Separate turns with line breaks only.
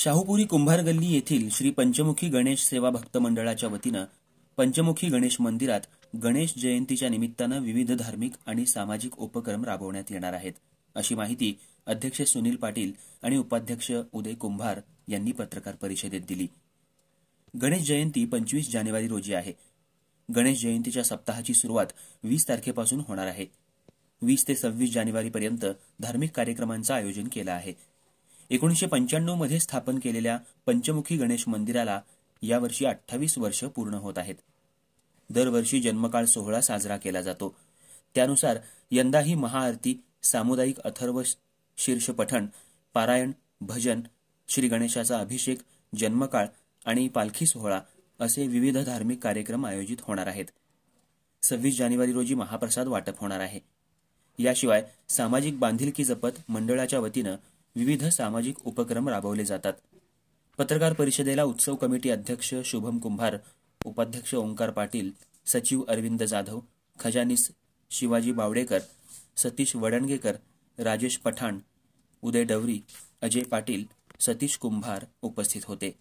शाहूपुरी कुंभार गल्ली येथील श्री पंचमुखी गणेश सेवा भक्त मंडळाच्या वतीनं पंचमुखी गणेश मंदिरात गणेश जयंतीच्या निमित्तानं विविध धार्मिक आणि सामाजिक उपक्रम राबवण्यात येणार आहेत अशी माहिती अध्यक्ष सुनील पाटील आणि उपाध्यक्ष उदय कुंभार यांनी पत्रकार परिषदेत दिली गणेश जयंती पंचवीस जानेवारी रोजी आहे गणेश जयंतीच्या सप्ताहाची सुरुवात वीस तारखेपासून होणार आहे वीस ते सव्वीस जानेवारीपर्यंत धार्मिक कार्यक्रमांचं आयोजन केलं आहे एकोणीसशे पंच्याण्णवमध्ये स्थापन केलेल्या पंचमुखी गणेश मंदिराला यावर्षी अठ्ठावीस वर्ष पूर्ण होत आहेत दरवर्षी जन्मकाळ सोहळा साजरा केला जातो त्यानुसार यंदाही महाआरती सामुदायिक अथर्व शीर्ष पठण पारायण भजन श्री गणेशाचा अभिषेक जन्मकाळ आणि पालखी सोहळा असे विविध धार्मिक कार्यक्रम आयोजित होणार आहेत सव्वीस जानेवारी रोजी महाप्रसाद वाटप होणार आहे याशिवाय सामाजिक बांधिलकी जपत मंडळाच्या वतीनं विविध सामाजिक उपक्रम राबवले जातात पत्रकार परिषदेला उत्सव कमिटी अध्यक्ष शुभम कुंभार उपाध्यक्ष ओंकार पाटील सचिव अरविंद जाधव खजानीस शिवाजी बावडेकर सतीश वडणगेकर राजेश पठाण उदय डवरी अजय पाटील सतीश कुंभार उपस्थित होते